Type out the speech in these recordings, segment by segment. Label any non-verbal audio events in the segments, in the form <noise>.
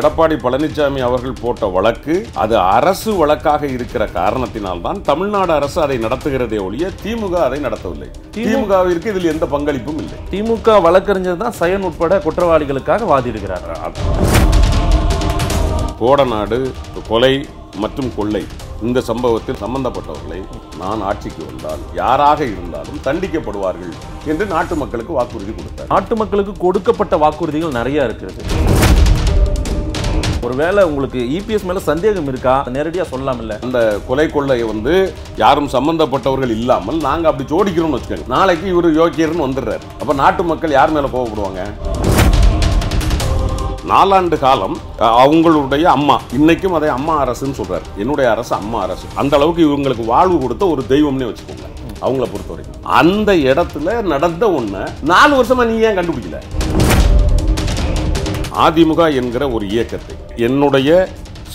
எடப்பாடி பழனிசாமி அவர்கள் போட்ட வழக்கு அது அரசு வழக்காக இருக்கிற காரணத்தினால் தான் தமிழ்நாடு அரசு அதை நடத்துகிறதே ஒழிய திமுக அதை நடத்தவில்லை திமுகவிற்கு இதில் எந்த பங்களிப்பும் இல்லை திமுக வழக்கறிஞர் தான் சயன் உட்பட குற்றவாளிகளுக்காக வாதிடுகிறார் கோடநாடு கொலை மற்றும் கொள்ளை இந்த சம்பவத்தில் சம்பந்தப்பட்டவர்களை நான் ஆட்சிக்கு வந்தால் யாராக இருந்தாலும் தண்டிக்கப்படுவார்கள் என்று நாட்டு மக்களுக்கு வாக்குறுதி கொடுத்தார் நாட்டு மக்களுக்கு கொடுக்கப்பட்ட வாக்குறுதிகள் நிறைய இருக்கிறது ஒருவேளை உங்களுக்கு இபிஎஸ் e மேலே சந்தேகம் இருக்கா நேரடியாக சொல்லலாம் இல்ல அந்த கொலை கொள்ளை வந்து யாரும் சம்பந்தப்பட்டவர்கள் இல்லாமல் நாங்கள் அப்படி ஜோடிக்கிறோம்னு வச்சுக்கோங்க நாளைக்கு இவர் யோக்கியர்னு வந்துடுறாரு அப்போ நாட்டு மக்கள் யார் மேலே போகப்படுவாங்க நாலாண்டு காலம் அவங்களுடைய அம்மா இன்னைக்கும் அதை அம்மா அரசுன்னு சொல்றாரு என்னுடைய அரசு அம்மா அரசு அந்த அளவுக்கு இவங்களுக்கு வாழ்வு கொடுத்த ஒரு தெய்வம்னே வச்சுக்கோங்க அவங்கள பொறுத்த வரைக்கும் அந்த இடத்துல நடந்த ஒன்று நாலு வருஷமா நீ ஏன் கண்டுபிடிக்கல அதிமுக என்கிற ஒரு இயக்கத்தை என்னுடைய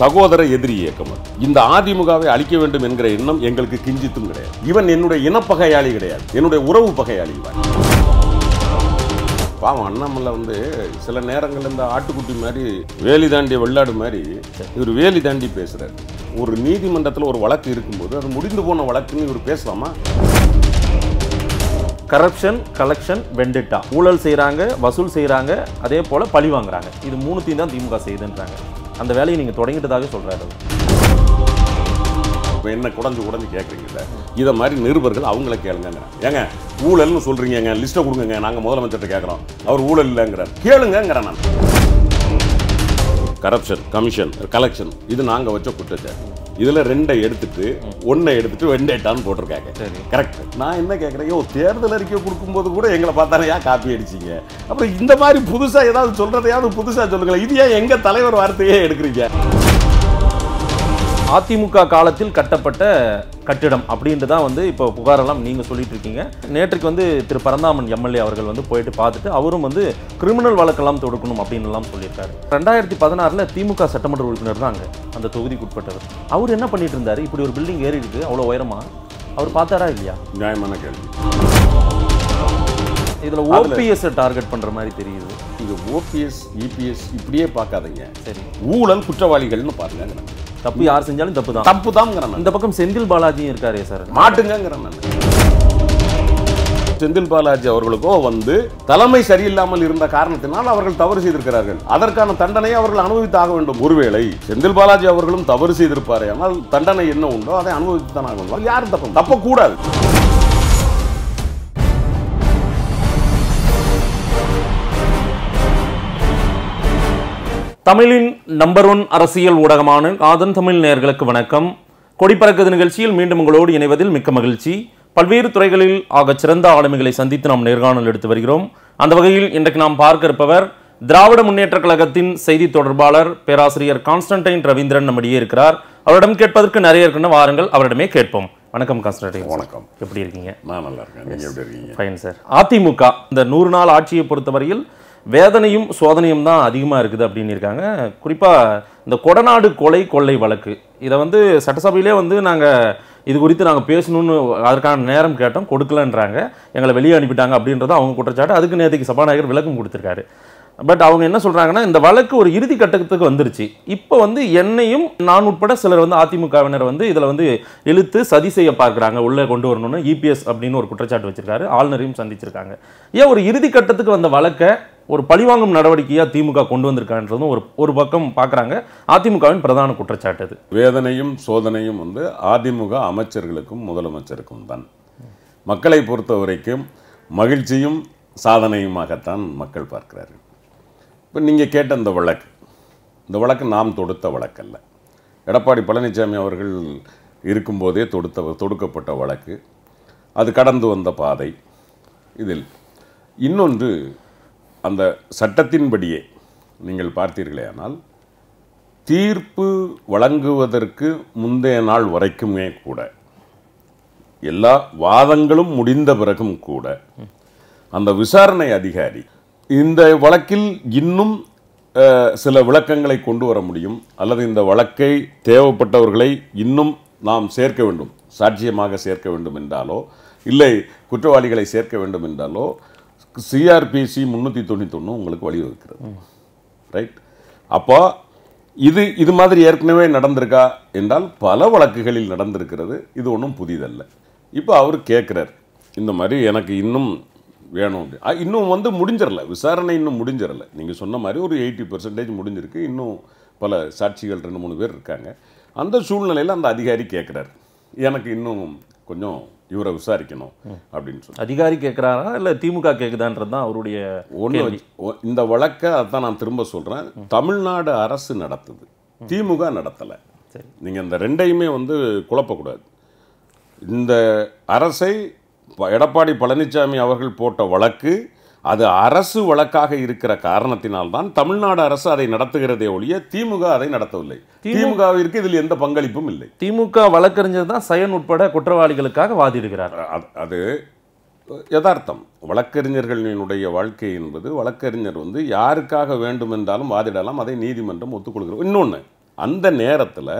சகோதர எதிரி இயக்கம் இந்த அதிமுகவை அழிக்க வேண்டும் என்கிற எண்ணம் எங்களுக்கு கிஞ்சித்தும் கிடையாது இவன் என்னுடைய இனப்பகையாளி கிடையாது என்னுடைய உறவு பகையாளி பாவம் அண்ணாமலை வந்து சில நேரங்கள் இந்த ஆட்டுக்குட்டி மாதிரி வேலி தாண்டி வெள்ளாடு மாதிரி இவர் வேலி தாண்டி பேசுறாரு ஒரு நீதிமன்றத்தில் ஒரு வழக்கு இருக்கும்போது அது முடிந்து போன வழக்குன்னு இவர் பேசலாமா கரப்ஷன் கலெக்ஷன் வெண்டிட்டா ஊழல் செய்கிறாங்க வசூல் செய்கிறாங்க அதே போல் பழி வாங்குறாங்க இது மூணுத்தையும் தான் திமுக செய்யுதுன்றாங்க அந்த வேலையை நீங்கள் தொடங்கிட்டதாக சொல்கிறாரு இப்போ என்ன குடஞ்சு குடஞ்சு கேட்குறீங்கல்ல இதை மாதிரி நிருபர்கள் அவங்கள கேளுங்க ஏங்க ஊழல்னு சொல்கிறீங்க லிஸ்ட்டை கொடுங்க நாங்கள் முதலமைச்சர்கிட்ட கேட்குறோம் அவர் ஊழல் இல்லைங்கிறார் கேளுங்கிறேன் நான் கரப்ஷன் கமிஷன் கலெக்ஷன் இது நாங்கள் வச்ச குற்றச்சாட்டு இதில் ரெண்டை எடுத்துட்டு ஒன்றை எடுத்துட்டு வெண்டேட்டான்னு போட்டிருக்காங்க கரெக்ட் நான் என்ன கேட்குறேன் ஓ தேர்தல் அறிக்கை கொடுக்கும்போது கூட எங்களை பார்த்தாலே ஏன் காப்பி அடிச்சிங்க அப்புறம் இந்த மாதிரி புதுசாக ஏதாவது சொல்கிறதையாவது புதுசாக சொல்லுங்களேன் இது ஏன் எங்கள் தலைவர் வார்த்தையே எடுக்கிறீங்க அதிமுக காலத்தில் கட்டப்பட்ட கட்டிடம் அப்படின்ட்டு தான் வந்து இப்போ புகாரெல்லாம் நீங்கள் சொல்லிட்டு இருக்கீங்க நேற்றுக்கு வந்து திரு பரந்தாமன் எம்எல்ஏ அவர்கள் வந்து போயிட்டு பார்த்துட்டு அவரும் வந்து கிரிமினல் வழக்கெல்லாம் தொடுக்கணும் அப்படின்லாம் சொல்லியிருக்காரு ரெண்டாயிரத்தி பதினாறில் திமுக சட்டமன்ற உறுப்பினர் தான் அங்கே அந்த தொகுதிக்கு உட்பட்டவர் அவர் என்ன பண்ணிட்டு இருந்தார் இப்படி ஒரு பில்டிங் ஏறி இருக்கு அவ்வளோ உயரமா அவர் பார்த்தாரா இல்லையா நியாயமான கேள்வி இதில் ஓபிஎஸ் டார்கெட் பண்ணுற மாதிரி தெரியுது இது ஓபிஎஸ் இபிஎஸ் இப்படியே பார்க்காதீங்க சரி ஊழல் குற்றவாளிகள்னு பாருங்க தப்பு யார் செஞ்சாலும் தப்பு தான் தப்பு தான் இந்த பக்கம் செந்தில் பாலாஜியும் இருக்காரே சார் மாட்டுங்கிறேன் நான் செந்தில் பாலாஜி அவர்களுக்கோ வந்து தலைமை சரியில்லாமல் இருந்த காரணத்தினால் அவர்கள் தவறு செய்திருக்கிறார்கள் அதற்கான தண்டனையை அவர்கள் அனுபவித்தாக வேண்டும் ஒருவேளை செந்தில் பாலாஜி அவர்களும் தவறு செய்திருப்பார் ஆனால் தண்டனை என்ன உண்டோ அதை அனுபவித்து தான் ஆகணும் யார் தப்பு தப்பக்கூடாது தமிழின் நம்பர் ஒன் அரசியல் ஊடகமான காதன் தமிழ் நேர்களுக்கு வணக்கம் கொடிப்பறக்கு நிகழ்ச்சியில் மீண்டும் உங்களோடு இணைவதில் மிக்க மகிழ்ச்சி பல்வேறு துறைகளில் ஆகச் சிறந்த ஆளுமைகளை சந்தித்து நாம் நேர்காணல் எடுத்து வருகிறோம் அந்த வகையில் இன்றைக்கு நாம் பார்க்க இருப்பவர் திராவிட முன்னேற்ற கழகத்தின் செய்தி தொடர்பாளர் பேராசிரியர் கான்ஸ்டன்டைன் ரவீந்திரன் நம்மிடையே இருக்கிறார் அவரிடம் கேட்பதற்கு நிறைய இருக்குன்னு வாருங்கள் அவரிடமே கேட்போம் வணக்கம் கான்ஸ்டன்டைன் வணக்கம் எப்படி இருக்கீங்க நான் நல்லா இருக்கேன் எப்படி இருக்கீங்க ஃபைன் சார் அதிமுக இந்த நூறு நாள் ஆட்சியை பொறுத்தவரையில் வேதனையும் சோதனையும் தான் அதிகமாக இருக்குது அப்படின்னு இருக்காங்க குறிப்பாக இந்த கொடநாடு கொலை கொள்ளை வழக்கு இதை வந்து சட்டசபையிலே வந்து நாங்கள் இது குறித்து நாங்கள் பேசணும்னு அதற்கான நேரம் கேட்டோம் கொடுக்கலன்றாங்க எங்களை வெளியே அனுப்பிட்டாங்க அப்படின்றத அவங்க குற்றச்சாட்டு அதுக்கு நேற்றுக்கு சபாநாயகர் விளக்கம் கொடுத்துருக்காரு பட் அவங்க என்ன சொல்கிறாங்கன்னா இந்த வழக்கு ஒரு இறுதி கட்டத்துக்கு வந்துருச்சு இப்போ வந்து என்னையும் நான் உட்பட சிலர் வந்து அதிமுகவினர் வந்து இதில் வந்து இழுத்து சதி செய்ய பார்க்குறாங்க உள்ளே கொண்டு வரணும்னு இபிஎஸ் அப்படின்னு ஒரு குற்றச்சாட்டு வச்சிருக்காரு ஆளுநரையும் சந்திச்சிருக்காங்க ஏன் ஒரு இறுதி கட்டத்துக்கு வந்த வழக்கை ஒரு பழிவாங்கும் நடவடிக்கையாக திமுக கொண்டு வந்திருக்கான்றதும் ஒரு ஒரு பக்கம் பார்க்குறாங்க அதிமுகவின் பிரதான குற்றச்சாட்டு அது வேதனையும் சோதனையும் வந்து அதிமுக அமைச்சர்களுக்கும் முதலமைச்சருக்கும் தான் மக்களை பொறுத்த வரைக்கும் மகிழ்ச்சியும் சாதனையுமாகத்தான் மக்கள் பார்க்கிறார்கள் இப்போ நீங்கள் கேட்ட இந்த வழக்கு இந்த வழக்கு நாம் தொடுத்த வழக்கல்ல எடப்பாடி பழனிசாமி அவர்கள் இருக்கும்போதே தொடுத்த தொடுக்கப்பட்ட வழக்கு அது கடந்து வந்த பாதை இதில் இன்னொன்று அந்த சட்டத்தின்படியே நீங்கள் பார்த்தீர்களே ஆனால் தீர்ப்பு வழங்குவதற்கு முந்தைய நாள் வரைக்குமே கூட எல்லா வாதங்களும் முடிந்த பிறகும் கூட அந்த விசாரணை அதிகாரி இந்த வழக்கில் இன்னும் சில விளக்கங்களை கொண்டு வர முடியும் அல்லது இந்த வழக்கை தேவைப்பட்டவர்களை இன்னும் நாம் சேர்க்க வேண்டும் சாட்சியமாக சேர்க்க வேண்டும் என்றாலோ இல்லை குற்றவாளிகளை சேர்க்க வேண்டும் என்றாலோ சிஆர்பிசி முந்நூற்றி தொண்ணூத்தொன்று உங்களுக்கு வழிவகுக்கிறது ரைட் அப்போ இது இது மாதிரி ஏற்கனவே நடந்திருக்கா என்றால் பல வழக்குகளில் நடந்திருக்கிறது இது ஒன்றும் புதிதல்ல இப்போ அவர் கேட்குறார் இந்த மாதிரி எனக்கு இன்னும் வேணும் அப்படி இன்னும் வந்து முடிஞ்சிடல விசாரணை இன்னும் முடிஞ்சிடல நீங்கள் சொன்ன மாதிரி ஒரு எயிட்டி பர்சன்டேஜ் முடிஞ்சிருக்கு இன்னும் பல சாட்சிகள் ரெண்டு மூணு பேர் இருக்காங்க அந்த சூழ்நிலையில் அந்த அதிகாரி கேட்குறாரு எனக்கு இன்னும் கொஞ்சம் இவரை விசாரிக்கணும் அப்படின்னு சொல்லி அதிகாரி கேட்குறாரா இல்லை திமுக கேட்குதான்றது தான் அவருடைய ஒன்று இந்த வழக்கை அதான் நான் திரும்ப சொல்கிறேன் தமிழ்நாடு அரசு நடத்துது திமுக நடத்தலை நீங்கள் இந்த ரெண்டையுமே வந்து குழப்பக்கூடாது இந்த அரசை எடப்பாடி பழனிசாமி அவர்கள் போட்ட வழக்கு அது அரசு வழக்காக இருக்கிற காரணத்தினால்தான் தமிழ்நாடு அரசு அதை நடத்துகிறதே ஒழிய திமுக அதை நடத்தவில்லை திமுகவிற்கு இதில் எந்த பங்களிப்பும் இல்லை திமுக வழக்கறிஞர் தான் சயன் உட்பட குற்றவாளிகளுக்காக வாதிடுகிறார் அது யதார்த்தம் வழக்கறிஞர்களினுடைய வாழ்க்கை என்பது வழக்கறிஞர் வந்து யாருக்காக வேண்டுமென்றாலும் வாதிடலாம் அதை நீதிமன்றம் ஒத்துக்கொள்கிறோம் இன்னொன்று அந்த நேரத்தில்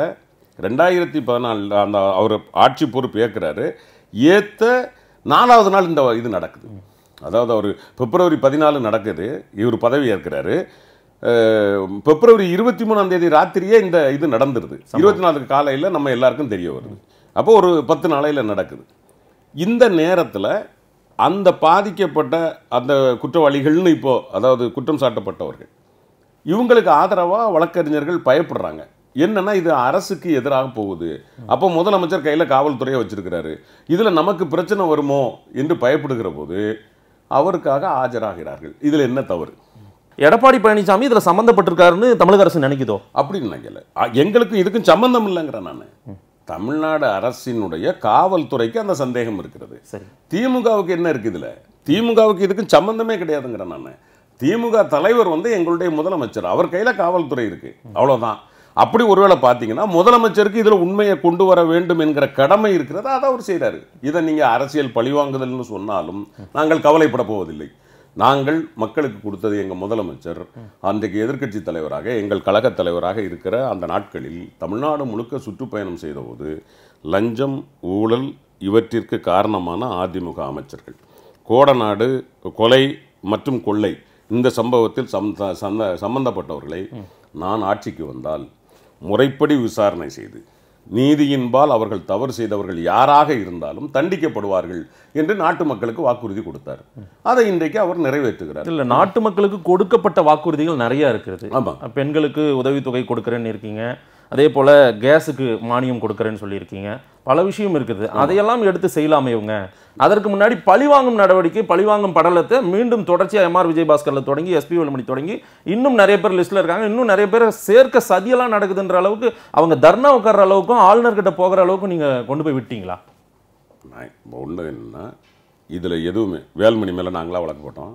ரெண்டாயிரத்தி பதினாலில் அந்த அவர் ஆட்சி பொறுப்பு ஏற்கிறாரு ஏற்ற நாலாவது நாள் இந்த இது நடக்குது அதாவது அவர் பிப்ரவரி பதினாலு நடக்குது இவர் பதவி ஏற்கிறாரு பிப்ரவரி இருபத்தி மூணாம் தேதி ராத்திரியே இந்த இது நடந்துருது இருபத்தி நாலு காலையில் நம்ம எல்லாருக்கும் தெரிய வருது அப்போ ஒரு பத்து நாளையில் நடக்குது இந்த நேரத்தில் அந்த பாதிக்கப்பட்ட அந்த குற்றவாளிகள்னு இப்போது அதாவது குற்றம் சாட்டப்பட்டவர்கள் இவங்களுக்கு ஆதரவாக வழக்கறிஞர்கள் பயப்படுறாங்க என்னன்னா இது அரசுக்கு எதிராக போகுது அப்போ முதலமைச்சர் கையில் காவல்துறையை வச்சிருக்கிறாரு இதில் நமக்கு பிரச்சனை வருமோ என்று பயப்படுகிற போது அவருக்காக ஆஜராகிறார்கள் இதில் என்ன தவறு எடப்பாடி பழனிசாமி இதில் சம்மந்தப்பட்டிருக்காருன்னு தமிழக அரசு நினைக்குதோ அப்படின்னு நினைக்கல எங்களுக்கு இதுக்கும் சம்மந்தம் இல்லைங்கிறேன் நான் தமிழ்நாடு அரசினுடைய காவல்துறைக்கு அந்த சந்தேகம் இருக்கிறது திமுகவுக்கு என்ன இருக்குது இதில் திமுகவுக்கு இதுக்கும் சம்மந்தமே கிடையாதுங்கிறேன் நான் திமுக தலைவர் வந்து எங்களுடைய முதலமைச்சர் அவர் கையில் காவல்துறை இருக்குது அவ்வளோதான் அப்படி ஒருவேளை பார்த்தீங்கன்னா முதலமைச்சருக்கு இதில் உண்மையை கொண்டு வர வேண்டும் என்கிற கடமை இருக்கிறத அதை அவர் செய்கிறாரு இதை நீங்கள் அரசியல் பழிவாங்குதல்னு சொன்னாலும் நாங்கள் கவலைப்பட போவதில்லை நாங்கள் மக்களுக்கு கொடுத்தது எங்கள் முதலமைச்சர் அன்றைக்கு எதிர்க்கட்சி தலைவராக எங்கள் கழகத் தலைவராக இருக்கிற அந்த நாட்களில் தமிழ்நாடு முழுக்க சுற்றுப்பயணம் செய்தபோது லஞ்சம் ஊழல் இவற்றிற்கு காரணமான அதிமுக அமைச்சர்கள் கோடநாடு கொலை மற்றும் கொள்ளை இந்த சம்பவத்தில் சம்பந்தப்பட்டவர்களை நான் ஆட்சிக்கு வந்தால் முறைப்படி விசாரணை செய்து நீதியின்பால் அவர்கள் தவறு செய்தவர்கள் யாராக இருந்தாலும் தண்டிக்கப்படுவார்கள் என்று நாட்டு மக்களுக்கு வாக்குறுதி கொடுத்தார் அதை இன்றைக்கு அவர் நிறைவேற்றுகிறார் இல்லை நாட்டு மக்களுக்கு கொடுக்கப்பட்ட வாக்குறுதிகள் நிறையா இருக்கிறது ஆமாம் பெண்களுக்கு உதவித்தொகை கொடுக்குறேன்னு இருக்கீங்க அதே போல் கேஸுக்கு மானியம் கொடுக்குறேன்னு சொல்லியிருக்கீங்க பல விஷயம் இருக்குது அதையெல்லாம் எடுத்து செய்யலாமே இவங்க அதற்கு முன்னாடி பழிவாங்கும் நடவடிக்கை பழிவாங்கும் படலத்தை மீண்டும் தொடர்ச்சியாக எம்ஆர் விஜயபாஸ்கரில் தொடங்கி எஸ்பி வேலுமணி தொடங்கி இன்னும் நிறைய பேர் லிஸ்ட்டில் இருக்காங்க இன்னும் நிறைய பேர் சேர்க்க சதியெல்லாம் நடக்குதுன்ற அளவுக்கு அவங்க தர்ணா உட்கார்ற அளவுக்கும் ஆளுநர்கிட்ட போகிற அளவுக்கும் நீங்கள் கொண்டு போய் விட்டீங்களா ஒன்று என்னென்னா இதில் எதுவுமே வேலுமணி மேலே நாங்களாக வழக்கு போட்டோம்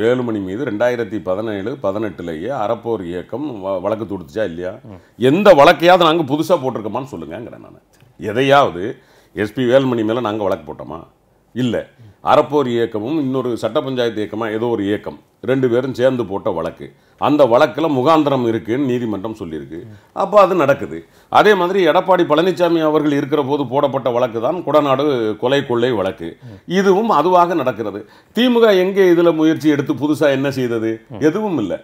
வேலுமணி மீது ரெண்டாயிரத்தி பதினேழு பதினெட்டுலேயே அறப்போர் இயக்கம் வழக்கு தொடுத்துச்சா இல்லையா எந்த வழக்கையாவது நாங்கள் புதுசாக போட்டிருக்கோமான்னு சொல்லுங்கிறேன் நான் எதையாவது எஸ்பி வேலுமணி மேலே நாங்கள் வழக்கு போட்டோமா இல்லை அறப்போர் இயக்கமும் இன்னொரு சட்ட பஞ்சாயத்து இயக்கமாக ஏதோ ஒரு இயக்கம் ரெண்டு பேரும் சேர்ந்து போட்ட வழக்கு அந்த வழக்கில் முகாந்திரம் இருக்குன்னு நீதிமன்றம் சொல்லியிருக்கு அப்போ அது நடக்குது அதே மாதிரி எடப்பாடி பழனிசாமி அவர்கள் இருக்கிற போது போடப்பட்ட வழக்கு தான் குடநாடு கொலை கொள்ளை வழக்கு இதுவும் அதுவாக நடக்கிறது திமுக எங்கே இதில் முயற்சி எடுத்து புதுசாக என்ன செய்தது எதுவும் இல்லை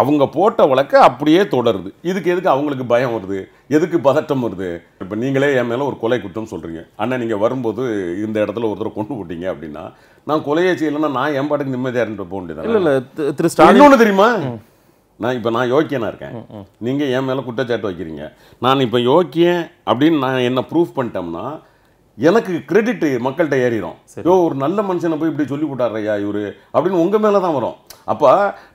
அவங்க போட்ட வழக்க அப்படியே தொடருது இதுக்கு எதுக்கு அவங்களுக்கு பயம் வருது எதுக்கு பதட்டம் வருது இப்போ நீங்களே என் மேலே ஒரு கொலை குற்றம் சொல்கிறீங்க அண்ணன் நீங்கள் வரும்போது இந்த இடத்துல ஒருத்தர் கொண்டு போட்டீங்க அப்படின்னா நான் கொலையை செய்யலைன்னா நான் என் பாட்டுக்கு நிம்மதியாக இருந்து போக வேண்டியதான் இல்லை திரு ஸ்டாலின் தெரியுமா நான் இப்போ நான் யோக்கியனாக இருக்கேன் நீங்கள் என் மேலே குற்றச்சாட்டு வைக்கிறீங்க நான் இப்போ யோக்கியன் அப்படின்னு நான் என்ன ப்ரூஃப் பண்ணிட்டோம்னா எனக்கு கிரெடிட் மக்கள்கிட்ட ஏறிடும் யோ ஒரு நல்ல மனுஷனை போய் இப்படி சொல்லி விட்டார் ஐயா இவர் அப்படின்னு உங்கள் மேலே தான் வரும் அப்போ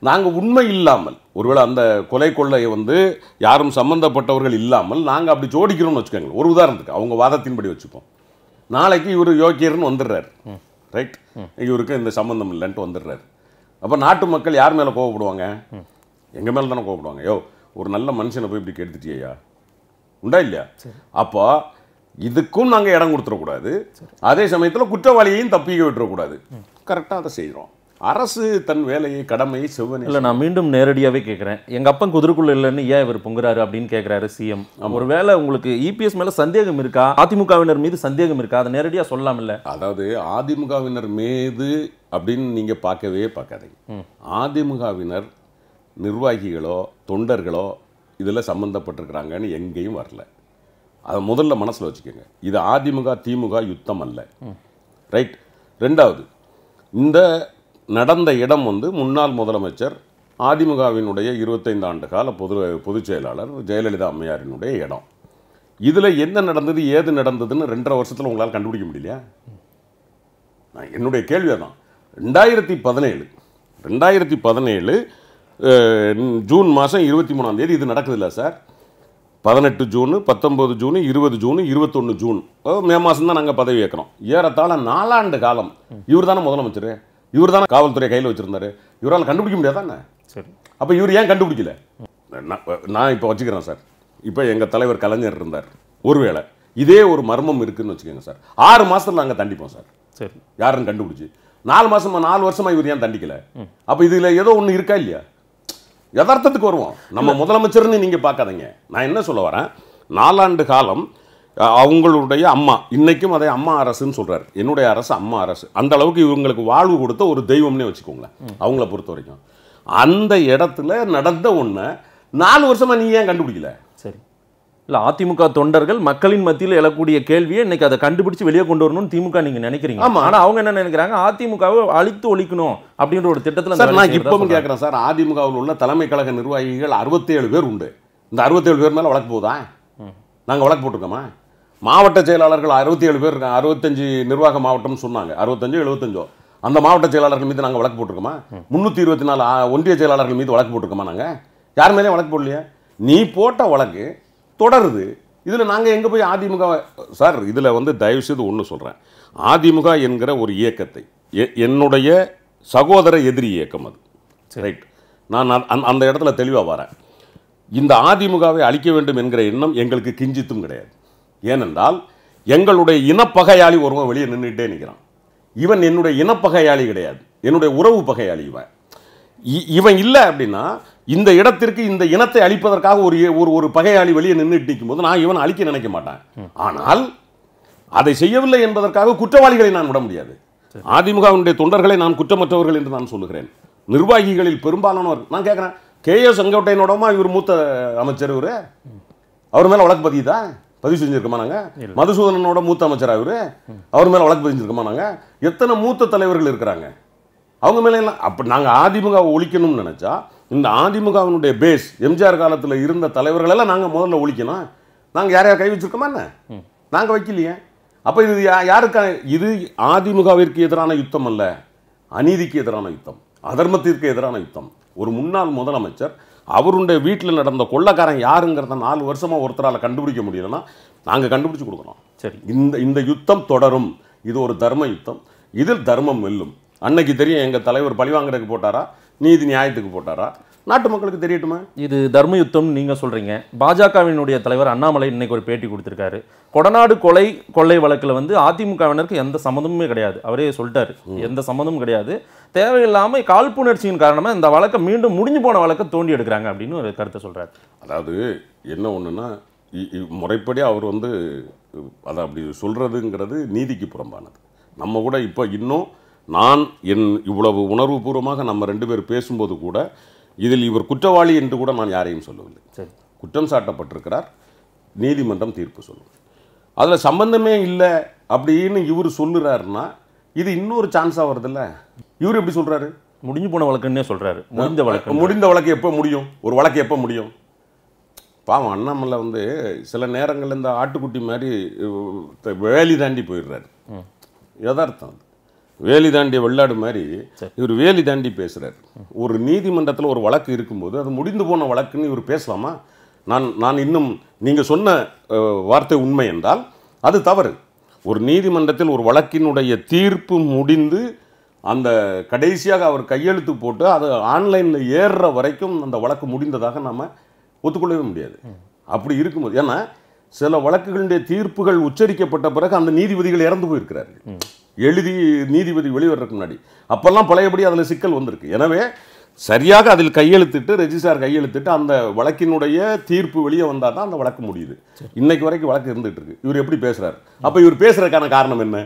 நாங்கள் உண்மை இல்லாமல் ஒருவேளை அந்த கொலை கொள்ளையை வந்து யாரும் சம்மந்தப்பட்டவர்கள் இல்லாமல் நாங்கள் அப்படி ஜோடிக்கிறோம்னு வச்சுக்கோங்க ஒரு உதாரணத்துக்கு அவங்க வாதத்தின்படி வச்சுப்போம் நாளைக்கு இவர் யோக்கியர்னு வந்துடுறாரு ரைட் இவருக்கு இந்த சம்மந்தம் இல்லைன்ட்டு வந்துடுறாரு அப்போ நாட்டு மக்கள் யார் மேலே கோவப்படுவாங்க எங்கள் மேலே தானே கோவப்படுவாங்க யோ ஒரு நல்ல மனுஷனை போய் இப்படி கெடுத்துட்டியா உண்டா இல்லையா அப்போ இதுக்கும் நாங்கள் இடம் கொடுத்துடக்கூடாது அதே சமயத்தில் குற்றவாளியையும் தப்பிக்க விட்டுறக்கூடாது கரெக்டாக அதை செய்கிறோம் அரசு தன் வேலையை கடமையை செவ்வனே இல்லை நான் மீண்டும் நேரடியாகவே கேட்குறேன் எங்கள் அப்பன் குதிரைக்குள்ள இல்லைன்னு ஏன் இவர் பொங்குறாரு அப்படின்னு கேட்குறாரு சிஎம் ஒரு வேலை உங்களுக்கு இபிஎஸ் e மேலே சந்தேகம் இருக்கா அதிமுகவினர் மீது சந்தேகம் இருக்கா அதை நேரடியாக சொல்லாம இல்லை அதாவது அதிமுகவினர் மீது அப்படின்னு நீங்கள் பார்க்கவே பார்க்காதீங்க அதிமுகவினர் நிர்வாகிகளோ தொண்டர்களோ இதில் சம்மந்தப்பட்டிருக்கிறாங்கன்னு எங்கேயும் வரல அதை முதல்ல மனசில் வச்சுக்கோங்க இது அதிமுக திமுக யுத்தம் அல்ல ரைட் ரெண்டாவது இந்த நடந்த இடம் வந்து முன்னாள் முதலமைச்சர் அதிமுகவினுடைய இருபத்தைந்து ஆண்டு கால பொது பொதுச் செயலாளர் ஜெயலலிதா அம்மையாரினுடைய இடம் இதில் என்ன நடந்தது ஏது நடந்ததுன்னு ரெண்டரை வருஷத்தில் உங்களால் கண்டுபிடிக்க முடியலையா என்னுடைய கேள்வி தான் ரெண்டாயிரத்தி பதினேழு ரெண்டாயிரத்தி பதினேழு ஜூன் மாதம் இருபத்தி மூணாம் தேதி இது இல்லை சார் பதினெட்டு ஜூனு பத்தொம்பது ஜூனு இருபது ஜூனு இருபத்தொன்று ஜூன் மே மாதம் தான் நாங்கள் பதவி ஏற்கிறோம் ஏறத்தாழ நாலாண்டு காலம் இவர் தானே முதலமைச்சர் இவர் தானே காவல்துறை கையில் வச்சுருந்தாரு இவரால் கண்டுபிடிக்க முடியாதானே சரி அப்போ இவர் ஏன் கண்டுபிடிக்கல நான் இப்போ வச்சுக்கிறேன் சார் இப்போ எங்கள் தலைவர் கலைஞர் இருந்தார் ஒருவேளை இதே ஒரு மர்மம் இருக்குதுன்னு வச்சுக்கோங்க சார் ஆறு மாதத்தில் நாங்கள் தண்டிப்போம் சார் சரி யாருன்னு கண்டுபிடிச்சி நாலு மாதமாக நாலு வருஷமாக இவர் ஏன் தண்டிக்கல அப்போ இதில் ஏதோ ஒன்று இருக்கா இல்லையா யதார்த்தத்துக்கு வருவோம் நம்ம முதலமைச்சர்னு நீங்கள் பார்க்காதீங்க நான் என்ன சொல்ல வரேன் நாலாண்டு காலம் அவங்களுடைய அம்மா இன்றைக்கும் அதை அம்மா அரசுன்னு சொல்றாரு என்னுடைய அரசு அம்மா அரசு அந்த அளவுக்கு இவங்களுக்கு வாழ்வு கொடுத்த ஒரு தெய்வம்னே வச்சுக்கோங்களேன் அவங்கள பொறுத்த வரைக்கும் அந்த இடத்துல நடந்த ஒன்று நாலு வருஷமாக நீ ஏன் கண்டுபிடிக்கல சரி இல்லை அதிமுக தொண்டர்கள் மக்களின் மத்தியில் எழக்கூடிய கேள்வியை இன்னைக்கு அதை கண்டுபிடிச்சு வெளியே கொண்டு வரணும்னு திமுக நீங்கள் நினைக்கிறீங்க ஆமாம் ஆனால் அவங்க என்ன நினைக்கிறாங்க அதிமுகவை அழித்து ஒழிக்கணும் அப்படின்ற ஒரு திட்டத்தில் சார் நான் இப்பவும் கேட்குறேன் சார் அதிமுகவில் உள்ள தலைமை கழக நிர்வாகிகள் அறுபத்தேழு பேர் உண்டு இந்த அறுபத்தேழு பேர் மேலே வழக்கு போதா நாங்கள் வழக்கு போட்டிருக்கோமா மாவட்ட செயலாளர்கள் அறுபத்தி ஏழு பேர் இருக்காங்க அறுபத்தஞ்சு நிர்வாக மாவட்டம்னு சொன்னாங்க அறுபத்தஞ்சோ எழுபத்தஞ்சோ அந்த மாவட்ட செயலாளர்கள் மீது நாங்கள் வழக்கு போட்டிருக்கோமா முந்நூற்றி இருபத்தி நாலு ஒன்றிய செயலாளர்கள் மீது வழக்கு போட்டிருக்கோமா நாங்கள் யார் மேலேயும் வழக்கு போடலையா நீ போட்ட வழக்கு தொடருது இதில் நாங்கள் எங்கே போய் அதிமுக சார் இதில் வந்து தயவுசெய்து ஒன்று சொல்கிறேன் அதிமுக என்கிற ஒரு இயக்கத்தை என்னுடைய சகோதர எதிரி இயக்கம் அது ரைட் நான் அந்த இடத்துல தெளிவாக வரேன் இந்த அதிமுகவை அழிக்க வேண்டும் என்கிற எண்ணம் எங்களுக்கு கிஞ்சித்தும் கிடையாது ஏனென்றால் எங்களுடைய இனப்பகையாளி ஒருவன் வெளியே நின்றுட்டே நிற்கிறான் இவன் என்னுடைய இனப்பகையாளி கிடையாது என்னுடைய உறவு பகையாளி இவன் இவன் இல்லை அப்படின்னா இந்த இடத்திற்கு இந்த இனத்தை அழிப்பதற்காக ஒரு ஒரு ஒரு பகையாளி வெளியே நின்றுட்டு நிற்கும் போது நான் இவன் அழிக்க நினைக்க மாட்டேன் ஆனால் அதை செய்யவில்லை என்பதற்காக குற்றவாளிகளை நான் விட முடியாது அதிமுகவினுடைய தொண்டர்களை நான் குற்றமற்றவர்கள் என்று நான் சொல்லுகிறேன் நிர்வாகிகளில் பெரும்பாலானவர் நான் கேட்குறேன் கே ஏ செங்கோட்டையனோடமா இவர் மூத்த அமைச்சர் இவர் அவர் மேலே வழக்கு பதியுதா பதிவு செஞ்சிருக்கோமா நாங்கள் மதுசூதனனோட மூத்த அமைச்சர் அவர் அவர் மேல வழக்கு பதிஞ்சிருக்க மாட்டாங்க எத்தனை மூத்த தலைவர்கள் இருக்கிறாங்க அவங்க மேல எல்லாம் அப்போ அதிமுக ஒழிக்கணும்னு நினைச்சா இந்த அதிமுகவினுடைய பேஸ் எம்ஜிஆர் காலத்துல இருந்த தலைவர்கள் எல்லாம் நாங்க முதல்ல ஒழிக்கணும் நாங்க யார் யார் கை வச்சிருக்கோமா என்ன நாங்க வைக்கலையே அப்ப இது யாருக்கா இது அதிமுகவிற்கு எதிரான யுத்தம் அல்ல அநீதிக்கு எதிரான யுத்தம் அதர்மத்திற்கு எதிரான யுத்தம் ஒரு முன்னாள் முதலமைச்சர் அவருடைய வீட்டில் நடந்த கொள்ளக்காரன் யாருங்கிறத நாலு வருஷமாக ஒருத்தரால் கண்டுபிடிக்க முடியலன்னா நாங்கள் கண்டுபிடிச்சி கொடுக்குறோம் சரி இந்த இந்த யுத்தம் தொடரும் இது ஒரு தர்ம யுத்தம் இதில் தர்மம் வெல்லும் அன்னைக்கு தெரியும் எங்கள் தலைவர் பழிவாங்கிறதுக்கு போட்டாரா நீதி நியாயத்துக்கு போட்டாரா நாட்டு மக்களுக்கு தெரியட்டுமா இது தர்ம யுத்தம் நீங்கள் சொல்கிறீங்க பாஜகவினுடைய தலைவர் அண்ணாமலை இன்னைக்கு ஒரு பேட்டி கொடுத்துருக்காரு கொடநாடு கொலை கொள்ளை வழக்கில் வந்து அதிமுகவினருக்கு எந்த சம்மந்தமுமே கிடையாது அவரே சொல்லிட்டாரு எந்த சம்மந்தமும் கிடையாது தேவையில்லாமல் காழ்ப்புணர்ச்சியின் காரணமாக இந்த வழக்கை மீண்டும் முடிஞ்சு போன வழக்கை தோண்டி எடுக்கிறாங்க அப்படின்னு ஒரு கருத்தை சொல்றாரு அதாவது என்ன ஒன்றுன்னா முறைப்படி அவர் வந்து அதை அப்படி சொல்கிறதுங்கிறது நீதிக்கு புறம்பானது நம்ம கூட இப்போ இன்னும் நான் என் இவ்வளவு உணர்வுபூர்வமாக நம்ம ரெண்டு பேர் பேசும்போது கூட இதில் இவர் குற்றவாளி என்று கூட நான் யாரையும் சொல்லவில்லை குற்றம் சாட்டப்பட்டிருக்கிறார் நீதிமன்றம் தீர்ப்பு சொல்லும் அதில் சம்பந்தமே இல்லை அப்படின்னு இவர் சொல்லுறாருன்னா இது இன்னொரு சான்ஸாக வருதுல்ல இவர் எப்படி சொல்கிறாரு முடிஞ்சு போன வழக்குன்னே சொல்கிறாரு முடிந்த வழக்கு முடிந்த வழக்கு எப்போ முடியும் ஒரு வழக்கு எப்போ முடியும் பாவம் அண்ணாமலை வந்து சில நேரங்களில் இந்த ஆட்டுக்குட்டி மாதிரி வேலி தாண்டி போயிடுறாரு யதார்த்தம் அது வேலி தாண்டிய வெள்ளாடு மாதிரி இவர் வேலி தாண்டி பேசுகிறார் ஒரு நீதிமன்றத்தில் ஒரு வழக்கு இருக்கும்போது அது முடிந்து போன வழக்குன்னு இவர் பேசலாமா நான் நான் இன்னும் நீங்கள் சொன்ன வார்த்தை உண்மை என்றால் அது தவறு ஒரு நீதிமன்றத்தில் ஒரு வழக்கினுடைய தீர்ப்பு முடிந்து அந்த கடைசியாக அவர் கையெழுத்து போட்டு அது ஆன்லைனில் ஏறுற வரைக்கும் அந்த வழக்கு முடிந்ததாக நாம் ஒத்துக்கொள்ளவே முடியாது அப்படி இருக்கும்போது ஏன்னா சில வழக்குகளுடைய தீர்ப்புகள் உச்சரிக்கப்பட்ட பிறகு அந்த நீதிபதிகள் இறந்து போயிருக்கிறார்கள் எழுதி நீதிபதி வெளிவரக்கு முன்னாடி அப்போல்லாம் பழையபடி அதில் சிக்கல் வந்திருக்கு எனவே சரியாக அதில் கையெழுத்திட்டு ரெஜிஸ்டார் கையெழுத்திட்டு அந்த வழக்கினுடைய தீர்ப்பு வெளியே வந்தால் தான் அந்த வழக்கு முடியுது இன்னைக்கு வரைக்கும் வழக்கு இருந்துகிட்டு இருக்கு இவர் எப்படி பேசுகிறார் அப்போ இவர் பேசுகிறதுக்கான காரணம் என்ன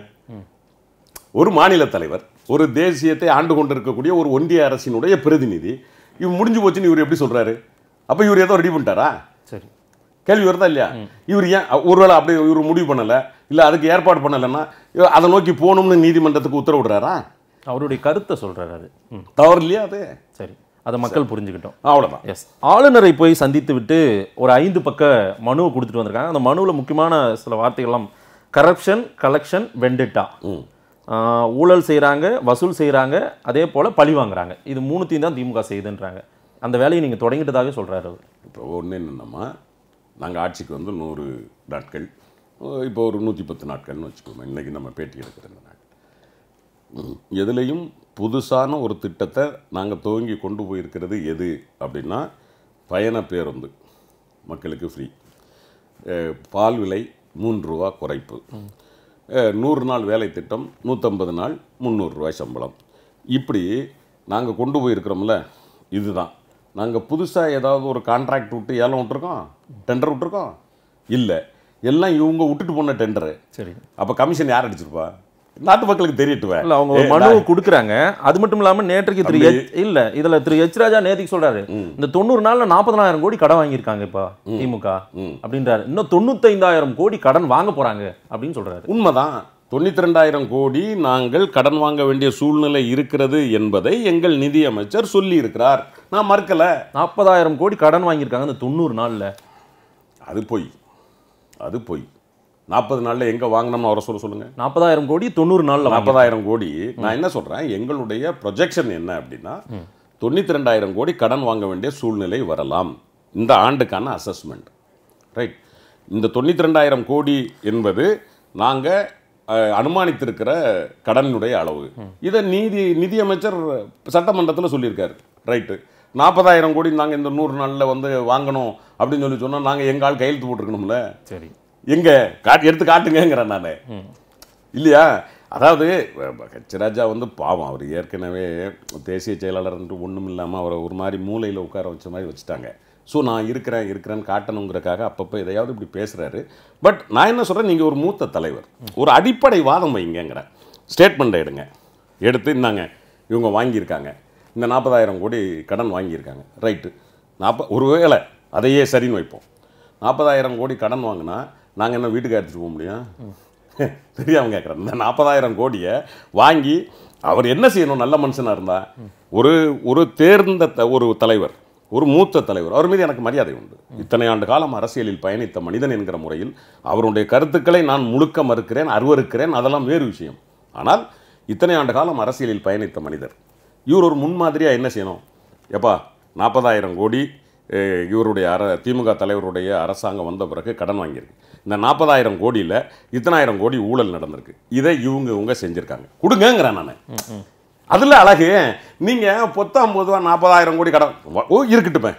ஒரு மாநில தலைவர் ஒரு தேசியத்தை ஆண்டு கொண்டிருக்கக்கூடிய ஒரு ஒன்றிய அரசினுடைய பிரதிநிதி இவர் முடிஞ்சு போச்சுன்னு இவர் எப்படி சொல்கிறாரு அப்போ இவர் ஏதோ ரெடி பண்ணிட்டாரா சரி கேள்வி வருதா இல்லையா இவர் ஏன் ஒருவேளை அப்படி இவர் முடிவு பண்ணலை இல்லை அதுக்கு ஏற்பாடு பண்ணலைன்னா அதை நோக்கி போகணும்னு நீதிமன்றத்துக்கு உத்தரவிடுறாரா அவருடைய கருத்தை சொல்கிறாரு அது தவறு இல்லையா அது சரி அதை மக்கள் புரிஞ்சுக்கிட்டோம் அவ்வளோதான் எஸ் ஆளுநரை போய் சந்தித்து விட்டு ஒரு ஐந்து பக்க மனுவை கொடுத்துட்டு வந்திருக்காங்க அந்த மனுவில் முக்கியமான சில வார்த்தைகள்லாம் கரப்ஷன் கலெக்ஷன் வெண்டிட்டா ஊழல் செய்கிறாங்க வசூல் செய்கிறாங்க அதே போல் பழி வாங்குறாங்க இது மூணுத்தையும் தான் திமுக செய்துன்றாங்க அந்த வேலையை நீங்கள் தொடங்கிட்டதாகவே சொல்கிறாரு இப்போ ஒன்று என்னென்னம்மா நாங்கள் ஆட்சிக்கு வந்து நூறு நாட்கள் இப்போ ஒரு நூற்றி பத்து நாட்கள்னு வச்சுக்கோங்க இன்றைக்கி நம்ம பேட்டி எடுக்கிற இந்த நாட்கள் எதுலேயும் புதுசான ஒரு திட்டத்தை நாங்கள் துவங்கி கொண்டு போயிருக்கிறது எது அப்படின்னா பயண பேருந்து மக்களுக்கு ஃப்ரீ பால் விலை மூன்று ரூபா குறைப்பு நூறு நாள் வேலை திட்டம் நூற்றம்பது நாள் முந்நூறுரூவா சம்பளம் இப்படி நாங்கள் கொண்டு போயிருக்கிறோம்ல இதுதான் நாங்கள் புதுசாக ஏதாவது ஒரு கான்ட்ராக்ட் விட்டு ஏலம் விட்டுருக்கோம் டெண்டர் விட்டுருக்கோம் இல்லை எல்லாம் இவங்க விட்டுட்டு போன டெண்டரு சரி அப்போ கமிஷன் யார் அடிச்சிருப்பா நாட்டு மக்களுக்கு தெரியட்டுவேன் இல்லை அவங்க மனு கொடுக்குறாங்க அது மட்டும் இல்லாமல் நேற்றுக்கு திரு எச் இல்லை இதில் திரு எச் ராஜா நேற்றுக்கு சொல்கிறாரு இந்த தொண்ணூறு நாளில் நாற்பதாயிரம் கோடி கடன் வாங்கியிருக்காங்க இப்போ திமுக அப்படின்றாரு இன்னும் தொண்ணூத்தைந்தாயிரம் கோடி கடன் வாங்க போகிறாங்க அப்படின்னு சொல்கிறாரு உண்மைதான் தொண்ணூற்றி ரெண்டாயிரம் கோடி நாங்கள் கடன் வாங்க வேண்டிய சூழ்நிலை இருக்கிறது என்பதை எங்கள் நிதியமைச்சர் சொல்லியிருக்கிறார் நான் மறக்கலை நாற்பதாயிரம் கோடி கடன் வாங்கியிருக்காங்க அந்த தொண்ணூறு நாளில் அது பொய் அது பொய் நாற்பது நாளில் எங்கே வாங்கினோம்னு அவரை சொல்ல சொல்லுங்கள் நாற்பதாயிரம் கோடி தொண்ணூறு நாளில் நாற்பதாயிரம் கோடி நான் என்ன சொல்கிறேன் எங்களுடைய ப்ரொஜெக்ஷன் என்ன அப்படின்னா தொண்ணூற்றி ரெண்டாயிரம் கோடி கடன் வாங்க வேண்டிய சூழ்நிலை வரலாம் இந்த ஆண்டுக்கான அசஸ்மெண்ட் ரைட் இந்த தொண்ணூற்றி ரெண்டாயிரம் கோடி என்பது நாங்கள் அனுமானித்திருக்கிற கடனுடைய அளவு இதை நீதி நிதியமைச்சர் சட்டமன்றத்தில் சொல்லியிருக்காரு ரைட்டு நாற்பதாயிரம் கோடி நாங்கள் இந்த நூறு நாளில் வந்து வாங்கணும் அப்படின்னு சொல்லி சொன்னால் நாங்கள் எங்கால் கையெழுத்து போட்டிருக்கணும்ல சரி எங்கே காட்டு எடுத்து காட்டுங்கிறேன் நான் இல்லையா அதாவது ஹெச்ராஜா வந்து பாவம் அவர் ஏற்கனவே தேசிய செயலாளர் ஒன்றும் இல்லாமல் அவரை ஒரு மாதிரி மூலையில் உட்கார வச்ச மாதிரி வச்சுட்டாங்க ஸோ நான் இருக்கிறேன் இருக்கிறேன்னு காட்டணுங்கிறக்காக அப்பப்போ எதையாவது இப்படி பேசுகிறாரு பட் நான் என்ன சொல்கிறேன் நீங்கள் ஒரு மூத்த தலைவர் ஒரு அடிப்படை வாதம் வைங்கங்கிற ஸ்டேட்மெண்ட்டை எடுங்க எடுத்து இந்தாங்க இவங்க வாங்கியிருக்காங்க இந்த நாற்பதாயிரம் கோடி கடன் வாங்கியிருக்காங்க ரைட்டு நாற்பது வேலை அதையே சரின்னு வைப்போம் நாற்பதாயிரம் கோடி கடன் வாங்கினா நாங்கள் என்ன வீட்டுக்கு எடுத்துகிட்டு போக முடியும் <laughs> தெரியாமல் கேட்குறேன் இந்த நாற்பதாயிரம் கோடியை வாங்கி அவர் என்ன செய்யணும் நல்ல மனுஷனாக இருந்தால் ஒரு ஒரு தேர்ந்த ஒரு தலைவர் ஒரு மூத்த தலைவர் அவர் மீது எனக்கு மரியாதை உண்டு இத்தனை ஆண்டு காலம் அரசியலில் பயணித்த மனிதன் என்கிற முறையில் அவருடைய கருத்துக்களை நான் முழுக்க மறுக்கிறேன் அருவருக்கிறேன் அதெல்லாம் வேறு விஷயம் ஆனால் இத்தனை ஆண்டு காலம் அரசியலில் பயணித்த மனிதர் இவர் ஒரு முன்மாதிரியாக என்ன செய்யணும் எப்பா நாற்பதாயிரம் கோடி இவருடைய அர திமுக தலைவருடைய அரசாங்கம் வந்த பிறகு கடன் வாங்கியிருக்கு இந்த நாற்பதாயிரம் கோடியில் இத்தனாயிரம் கோடி ஊழல் நடந்திருக்கு இதை இவங்க இவங்க செஞ்சுருக்காங்க கொடுங்கங்கிறேன் நான் அதில் அழகு நீங்கள் பொத்தாம் பொதுவாக நாற்பதாயிரம் கோடி கடன் ஓ இருக்கட்டுமே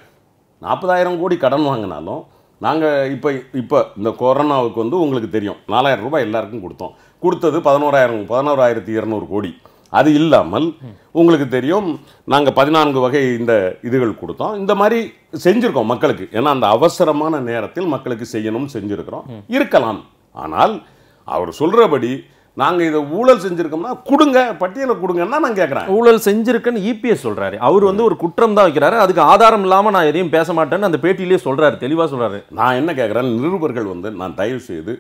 நாற்பதாயிரம் கோடி கடன் வாங்கினாலும் நாங்கள் இப்போ இப்போ இந்த கொரோனாவுக்கு வந்து உங்களுக்கு தெரியும் நாலாயிரம் ரூபாய் எல்லாருக்கும் கொடுத்தோம் கொடுத்தது பதினோராயிரம் பதினோராயிரத்தி இரநூறு கோடி அது இல்லாமல் உங்களுக்கு தெரியும் நாங்கள் பதினான்கு வகை இந்த இதுகள் கொடுத்தோம் இந்த மாதிரி செஞ்சுருக்கோம் மக்களுக்கு ஏன்னா அந்த அவசரமான நேரத்தில் மக்களுக்கு செய்யணும்னு செஞ்சுருக்கிறோம் இருக்கலாம் ஆனால் அவர் சொல்கிறபடி நாங்கள் இதை ஊழல் செஞ்சுருக்கோம்னா கொடுங்க பட்டியலை கொடுங்கன்னா நான் கேட்குறேன் ஊழல் செஞ்சுருக்கேன்னு இபிஎஸ் e சொல்கிறாரு அவர் வந்து ஒரு குற்றம் தான் வைக்கிறாரு அதுக்கு ஆதாரம் இல்லாமல் நான் எதையும் பேச மாட்டேன்னு அந்த பேட்டியிலே சொல்கிறாரு தெளிவாக சொல்கிறாரு நான் என்ன கேட்குறேன் நிருபர்கள் வந்து நான் தயவு செய்து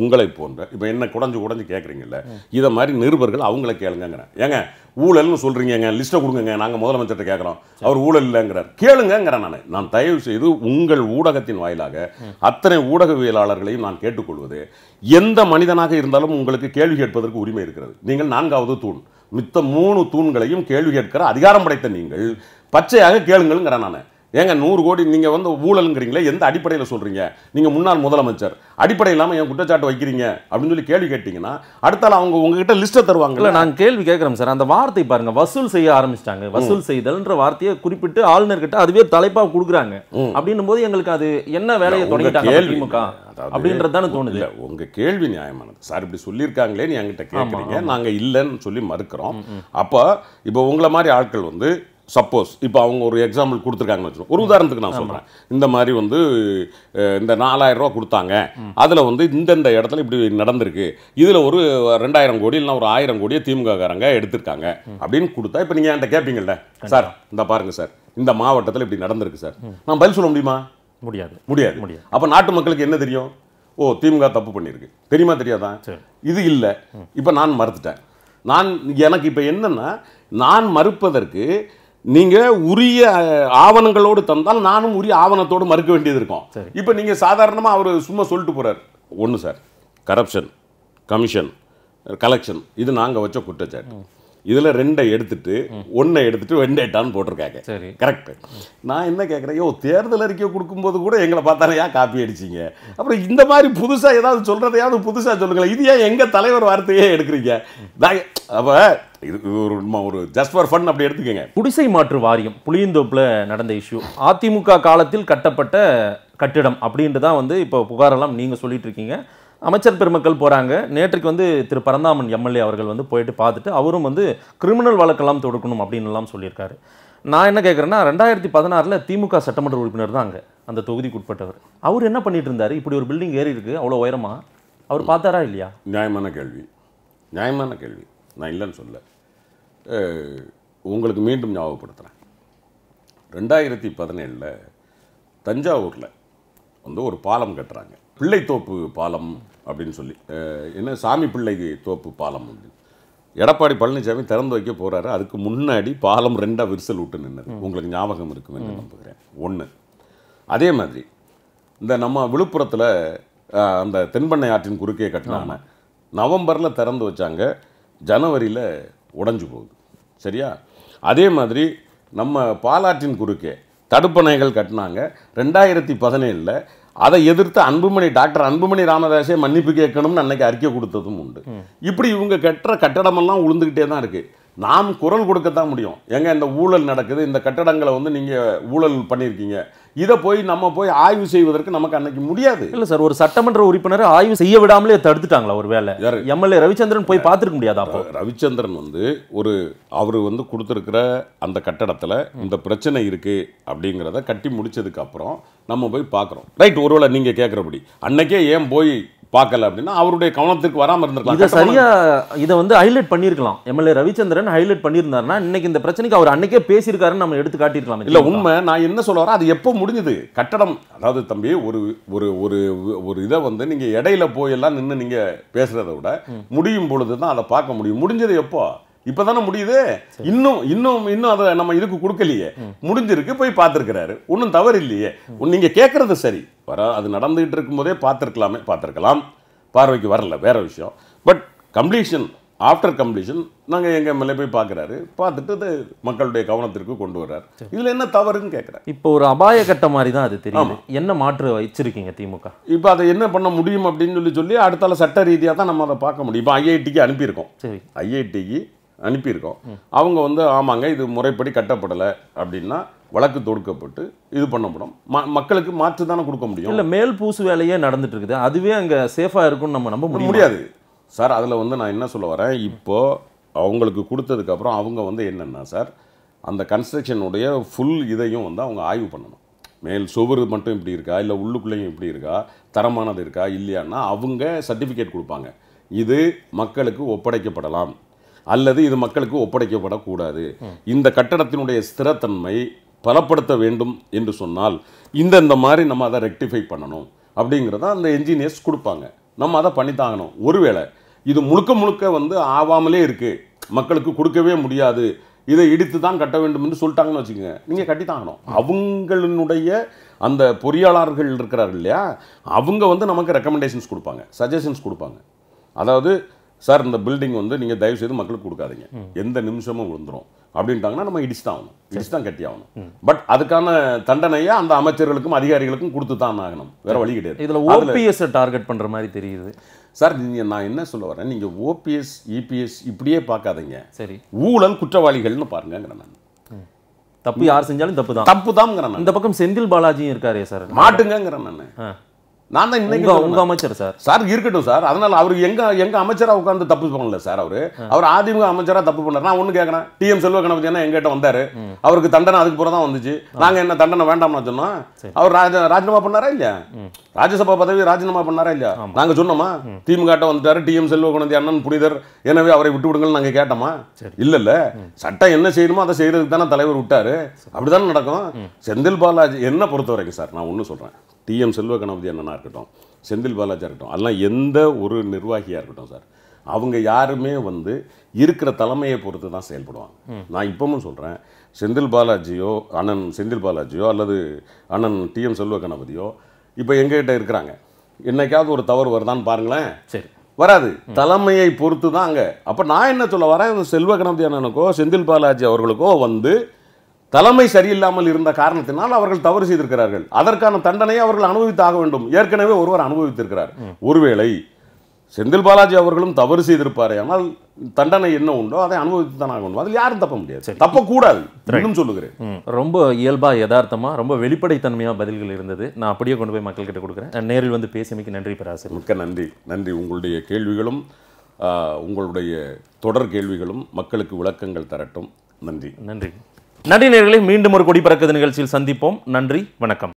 உங்களை போன்ற இப்போ என்ன குடஞ்சு குடஞ்சு கேட்குறீங்கல்ல இதை மாதிரி நிருபர்கள் அவங்கள கேளுங்கிறேன் ஏங்க ஊழல்னு சொல்கிறீங்க லிஸ்ட்டை கொடுங்க நாங்கள் முதலமைச்சர்கிட்ட கேட்குறோம் அவர் ஊழல் இல்லைங்கிறார் கேளுங்கிறேன் நான் நான் தயவு செய்து உங்கள் ஊடகத்தின் வாயிலாக அத்தனை ஊடகவியலாளர்களையும் நான் கேட்டுக்கொள்வது எந்த மனிதனாக இருந்தாலும் உங்களுக்கு கேள்வி கேட்பதற்கு உரிமை இருக்கிறது நீங்கள் நான்காவது தூண் மித்த மூணு தூண்களையும் கேள்வி கேட்கிற அதிகாரம் படைத்த நீங்கள் பச்சையாக கேளுங்கள்ங்கிறேன் நான் ஏங்க நூறு கோடி நீங்கள் வந்து ஊழலுங்கிறீங்களே எந்த அடிப்படையில் சொல்கிறீங்க நீங்கள் முன்னாள் முதலமைச்சர் அடிப்படை இல்லாமல் என் குற்றச்சாட்டு வைக்கிறீங்க அப்படின்னு சொல்லி கேள்வி கேட்டிங்கன்னா அடுத்தால அவங்க உங்ககிட்ட லிஸ்ட்டை தருவாங்க இல்லை நான் கேள்வி கேட்குறேன் சார் அந்த வார்த்தை பாருங்கள் வசூல் செய்ய ஆரம்பிச்சிட்டாங்க வசூல் செய்தல்ன்ற வார்த்தையை குறிப்பிட்டு ஆளுநர்கிட்ட அதுவே தலைப்பாக கொடுக்குறாங்க அப்படின்னும் போது எங்களுக்கு அது என்ன வேலையை தொடங்கிட்டாங்க திமுக அப்படின்றதான தோணுது இல்லை உங்கள் கேள்வி நியாயமானது சார் இப்படி சொல்லியிருக்காங்களே நீ என்கிட்ட கேட்குறீங்க நாங்கள் இல்லைன்னு சொல்லி மறுக்கிறோம் அப்போ இப்போ உங்களை மாதிரி ஆட்கள் வந்து சப்போஸ் இப்போ அவங்க ஒரு எக்ஸாம்பிள் கொடுத்துருக்காங்கன்னு வச்சுக்கோ ஒரு உதாரணத்துக்கு நான் சொல்கிறேன் இந்த மாதிரி வந்து இந்த நாலாயிரம் ரூபா கொடுத்தாங்க அதில் வந்து இந்தந்த இடத்துல இப்படி நடந்திருக்கு இதில் ஒரு ரெண்டாயிரம் கோடி இல்லை ஒரு ஆயிரம் கோடியை திமுககாரங்க எடுத்திருக்காங்க அப்படின்னு கொடுத்தா இப்போ நீங்கள் என்கிட்ட கேட்பீங்கள்ல சார் இந்த பாருங்கள் சார் இந்த மாவட்டத்தில் இப்படி நடந்திருக்கு சார் நான் பதில் சொல்ல முடியுமா முடியாது முடியாது முடியாது அப்போ நாட்டு மக்களுக்கு என்ன தெரியும் ஓ திமுக தப்பு பண்ணியிருக்கு தெரியுமா தெரியாதா இது இல்லை இப்போ நான் மறுத்துட்டேன் நான் எனக்கு இப்போ என்னென்னா நான் மறுப்பதற்கு நீங்கள் உரிய ஆவணங்களோடு தந்தால் நானும் உரிய ஆவணத்தோடு மறுக்க வேண்டியது இருக்கும் இப்போ நீங்கள் சாதாரணமாக அவர் சும்மா சொல்லிட்டு போகிறார் ஒன்று சார் கரப்ஷன் கமிஷன் கலெக்ஷன் இது நாங்கள் வச்ச குற்றச்சாட்டு இதில் ரெண்டை எடுத்துட்டு ஒன்றை எடுத்துட்டு வெண்டேட்டான்னு போட்டிருக்காங்க சரி கரெக்ட் நான் என்ன கேட்குறேன் யோ தேர்தல் அறிக்கை கொடுக்கும்போது கூட எங்களை பார்த்தாலே ஏன் காப்பி அடிச்சிங்க அப்புறம் இந்த மாதிரி புதுசாக ஏதாவது சொல்கிறதையாவது புதுசாக சொல்லுங்களேன் இது ஏன் எங்கள் தலைவர் வார்த்தையே எடுக்கிறீங்க அப்போ இது ஒரு ஒரு ஜஸ்ட் ஃபார் ஃபன் அப்படி எடுத்துக்கோங்க குடிசை மாற்று வாரியம் புளியந்தோப்பில் நடந்த இஷ்யூ அதிமுக காலத்தில் கட்டப்பட்ட கட்டிடம் அப்படின்ட்டு தான் வந்து இப்போ புகாரெல்லாம் நீங்கள் சொல்லிட்டு இருக்கீங்க அமைச்சர் பெருமக்கள் போகிறாங்க நேற்றுக்கு வந்து திரு பரந்தாமன் எம்எல்ஏ அவர்கள் வந்து போயிட்டு பார்த்துட்டு அவரும் வந்து கிரிமினல் வழக்கெல்லாம் தொடுக்கணும் அப்படின்லாம் சொல்லியிருக்காரு நான் என்ன கேட்குறேன்னா ரெண்டாயிரத்தி பதினாறில் திமுக சட்டமன்ற உறுப்பினர் தான் அங்கே அந்த தொகுதிக்கு உட்பட்டவர் அவர் என்ன பண்ணிட்டு இருந்தார் இப்படி ஒரு பில்டிங் ஏறி இருக்குது அவ்வளோ உயரமாக அவர் பார்த்தாரா இல்லையா நியாயமான கேள்வி நியாயமான கேள்வி நான் இல்லைன்னு சொல்ல உங்களுக்கு மீண்டும் ஞாபகப்படுத்துகிறேன் ரெண்டாயிரத்தி பதினேழில் தஞ்சாவூரில் வந்து ஒரு பாலம் கட்டுறாங்க பிள்ளைத்தோப்பு பாலம் அப்படின்னு சொல்லி என்ன சாமி பிள்ளை தோப்பு பாலம் அப்படின்னு எடப்பாடி பழனிசாமி திறந்து வைக்க போகிறாரு அதுக்கு முன்னாடி பாலம் ரெண்டாக விரிசல் விட்டு நின்று உங்களுக்கு ஞாபகம் இருக்கும் என்று நம்புகிறேன் ஒன்று அதே மாதிரி இந்த நம்ம விழுப்புரத்தில் அந்த தென்பண்ணை ஆற்றின் குறுக்கே கட்டினாங்க நவம்பரில் திறந்து வச்சாங்க ஜனவரியில் உடஞ்சி போகுது சரியா அதே மாதிரி நம்ம பாலாற்றின் குறுக்கே தடுப்பணைகள் கட்டினாங்க ரெண்டாயிரத்தி பதினேழில் அதை எதிர்த்து அன்புமணி டாக்டர் அன்புமணி ராமதாசே மன்னிப்பு கேட்கணும்னு அன்னைக்கு அறிக்கை கொடுத்ததும் உண்டு இப்படி இவங்க கட்டுற கட்டடமெல்லாம் உளுந்துக்கிட்டே தான் இருக்குது நாம் குரல் கொடுக்கத்தான் முடியும் ஏங்க இந்த ஊழல் நடக்குது இந்த கட்டடங்களை வந்து நீங்கள் ஊழல் பண்ணியிருக்கீங்க இதை போய் நம்ம போய் ஆய்வு செய்வதற்கு நமக்கு அன்னைக்கு முடியாது இல்லை சார் ஒரு சட்டமன்ற உறுப்பினர் ஆய்வு செய்ய விடாமலே தடுத்துட்டாங்களா ஒரு வேலை எம்எல்ஏ ரவிச்சந்திரன் போய் பார்த்துருக்க முடியாது அப்போ ரவிச்சந்திரன் வந்து ஒரு அவர் வந்து கொடுத்துருக்கிற அந்த கட்டடத்தில் இந்த பிரச்சனை இருக்குது அப்படிங்கிறத கட்டி முடித்ததுக்கப்புறம் நம்ம போய் பார்க்குறோம் ரைட் ஒருவேளை நீங்கள் கேட்குறபடி அன்னைக்கே ஏன் போய் பார்க்கல அப்படின்னா அவருடைய கவனத்துக்கு வராமல் இருந்திருக்கலாம் இதை சரியாக இதை வந்து ஹைலைட் பண்ணியிருக்கலாம் எம்எல்ஏ ரவிச்சந்திரன் ஹைலைட் பண்ணியிருந்தாருன்னா இன்னைக்கு இந்த பிரச்சனைக்கு அவர் அன்னைக்கே பேசியிருக்காருன்னு நம்ம எடுத்து காட்டியிருக்கலாம் இல்லை உண்மை நான் என்ன சொல்ல வரேன் அது எப்போ முடிஞ்சது கட்டடம் அதாவது தம்பி ஒரு ஒரு ஒரு ஒரு இதை வந்து நீங்கள் இடையில போயெல்லாம் நின்று நீங்கள் பேசுகிறத விட முடியும் பொழுது தான் அதை பார்க்க முடியும் முடிஞ்சது எப்போ இப்பதானே முடியுது இன்னும் இன்னும் இன்னும் அதை நம்ம இதுக்கு கொடுக்கலையே முடிஞ்சிருக்கு போய் பார்த்துருக்கிறாரு ஒன்றும் தவறு இல்லையே நீங்கள் கேட்கறது சரி வர அது நடந்துகிட்டு இருக்கும்போதே பார்த்துருக்கலாமே பார்த்துருக்கலாம் பார்வைக்கு வரல வேற விஷயம் பட் கம்ப்ளீஷன் ஆஃப்டர் கம்ப்ளீஷன் நாங்கள் எங்கள் மேலே போய் பார்க்குறாரு பார்த்துட்டு அது மக்களுடைய கவனத்திற்கு கொண்டு வர்றார் இதில் என்ன தவறுன்னு கேட்குறேன் இப்போ ஒரு அபாய கட்ட மாதிரி தான் அது தெரியும் என்ன மாற்று வச்சிருக்கீங்க திமுக இப்போ அதை என்ன பண்ண முடியும் அப்படின்னு சொல்லி சொல்லி அடுத்தால சட்ட ரீதியாக தான் நம்ம அதை பார்க்க முடியும் இப்போ ஐஐடிக்கு அனுப்பியிருக்கோம் சரி ஐஐடிக்கு அனுப்பியிருக்கோம் அவங்க வந்து ஆமாங்க இது முறைப்படி கட்டப்படலை அப்படின்னா வழக்கு தொடுக்கப்பட்டு இது பண்ணப்படும் ம மக்களுக்கு மாற்று தானே கொடுக்க முடியும் இல்லை மேல் பூசு வேலையே நடந்துட்டு இருக்குது அதுவே அங்கே சேஃபாக இருக்கும்னு நம்ம நம்ப முடியாது சார் அதில் வந்து நான் என்ன சொல்ல வரேன் இப்போது அவங்களுக்கு கொடுத்ததுக்கப்புறம் அவங்க வந்து என்னென்னா சார் அந்த கன்ஸ்ட்ரக்ஷனுடைய ஃபுல் இதையும் வந்து அவங்க ஆய்வு பண்ணணும் மேல் சுவர் மட்டும் இப்படி இருக்கா இல்லை உள்ளுக்குள்ளேயும் இப்படி இருக்கா தரமானது இருக்கா இல்லையான்னா அவங்க சர்டிஃபிகேட் கொடுப்பாங்க இது மக்களுக்கு ஒப்படைக்கப்படலாம் அல்லது இது மக்களுக்கு ஒப்படைக்கப்படக்கூடாது இந்த கட்டடத்தினுடைய ஸ்திரத்தன்மை பலப்படுத்த வேண்டும் என்று சொன்னால் இந்தந்த மாதிரி நம்ம அதை ரெக்டிஃபை பண்ணணும் அப்படிங்கிறத அந்த என்ஜினியர்ஸ் கொடுப்பாங்க நம்ம அதை பண்ணித்தாகணும் ஒருவேளை இது முழுக்க முழுக்க வந்து ஆவாமலே இருக்குது மக்களுக்கு கொடுக்கவே முடியாது இதை இடித்து தான் கட்ட வேண்டும் என்று சொல்லிட்டாங்கன்னு வச்சுக்கோங்க நீங்கள் கட்டித்தாகணும் அவங்களுடைய அந்த பொறியாளர்கள் இருக்கிறார் இல்லையா அவங்க வந்து நமக்கு ரெக்கமெண்டேஷன்ஸ் கொடுப்பாங்க சஜஷன்ஸ் கொடுப்பாங்க அதாவது சார் இந்த பில்டிங் வந்து நீங்கள் தயவு செய்து மக்களுக்கு கொடுக்காதீங்க எந்த நிமிஷமும் விழுந்துடும் அப்படின்ட்டாங்கன்னா நம்ம இடிச்சு தான் ஆகணும் இடிச்சு தான் கட்டி ஆகணும் பட் அதுக்கான தண்டனையை அந்த அமைச்சர்களுக்கும் அதிகாரிகளுக்கும் கொடுத்து தான் ஆகணும் வேற வழி கிடையாது இதில் ஓபிஎஸ் டார்கெட் பண்ணுற மாதிரி தெரியுது சார் நீங்கள் நான் என்ன சொல்ல வரேன் நீங்கள் ஓபிஎஸ் இபிஎஸ் e இப்படியே பார்க்காதீங்க சரி ஊழல் குற்றவாளிகள்னு பாருங்கிற நான் தப்பு யார் செஞ்சாலும் தப்பு தான் தப்பு தான் இந்த பக்கம் செந்தில் பாலாஜியும் இருக்காரே சார் மாட்டுங்கிறேன் நான் நான் தான் இன்னைக்கு உங்க அமைச்சர் சார் சார் இருக்கட்டும் சார் அதனால அவர் எங்க எங்க அமைச்சரா உட்கார்ந்து தப்பு பண்ணல சார் அவரு அவர் அதிமுக அமைச்சரா தப்பு பண்ணார் நான் ஒண்ணு கேட்கறேன் டிஎம் செல்வ கணபதி என்ன எங்கிட்ட வந்தாரு அவருக்கு தண்டனை அதுக்கு பிறகு தான் வந்துச்சு நாங்க என்ன தண்டனை வேண்டாம்னு சொன்னோம் அவர் ராஜ ராஜினாமா பண்ணாரா இல்லையா ராஜ்யசபா பதவி ராஜினாமா பண்ணாரா இல்லையா நாங்க சொன்னோமா திமுக வந்துட்டாரு டிஎம் செல்வ கணபதி அண்ணன் புனிதர் எனவே அவரை விட்டு விடுங்கன்னு நாங்க கேட்டோமா இல்ல இல்ல சட்டம் என்ன செய்யணுமோ அதை செய்யறதுக்கு தானே தலைவர் விட்டாரு அப்படிதானே நடக்கும் செந்தில் பாலாஜி என்ன பொறுத்த வரைக்கும் சார் நான் ஒண்ணு சொல்றேன் டிஎம் செல்வ கணபதி அண்ணனாக இருக்கட்டும் செந்தில் பாலாஜா இருக்கட்டும் அதெல்லாம் எந்த ஒரு நிர்வாகியாக இருக்கட்டும் சார் அவங்க யாருமே வந்து இருக்கிற தலைமையை பொறுத்து தான் செயல்படுவாங்க நான் இப்பவும் சொல்கிறேன் செந்தில் பாலாஜியோ அண்ணன் செந்தில் பாலாஜியோ அல்லது அண்ணன் டிஎம் செல்வ கணபதியோ இப்போ எங்ககிட்ட இருக்கிறாங்க என்னைக்காவது ஒரு தவறு வருதான்னு பாருங்களேன் சரி வராது தலைமையை பொறுத்து தான் அங்கே அப்போ நான் என்ன சொல்ல வரேன் செல்வ கணபதி அண்ணனுக்கோ செந்தில் பாலாஜி அவர்களுக்கோ வந்து தலைமை சரியில்லாமல் இருந்த காரணத்தினால் அவர்கள் தவறு செய்திருக்கிறார்கள் அதற்கான தண்டனையை அவர்கள் அனுபவித்தாக வேண்டும் ஏற்கனவே ஒருவர் அனுபவித்திருக்கிறார் ஒருவேளை செந்தில் பாலாஜி அவர்களும் தவறு செய்திருப்பார் ஆனால் தண்டனை என்ன உண்டோ அதை அனுபவித்து தான் ஆகணும் அதில் யாரும் தப்ப முடியாது தப்ப கூடாது இன்னும் சொல்லுகிறேன் ரொம்ப இயல்பா யதார்த்தமா ரொம்ப வெளிப்படை தன்மையா பதில்கள் இருந்தது நான் அப்படியே கொண்டு போய் மக்கள் கிட்ட கொடுக்குறேன் நேரில் வந்து பேசியமைக்கு நன்றி பேராசர் மிக்க நன்றி நன்றி உங்களுடைய கேள்விகளும் உங்களுடைய தொடர் கேள்விகளும் மக்களுக்கு விளக்கங்கள் தரட்டும் நன்றி நன்றி நடிகர்களே மீண்டும் ஒரு கொடி பறக்குது நிகழ்ச்சியில் சந்திப்போம் நன்றி வணக்கம்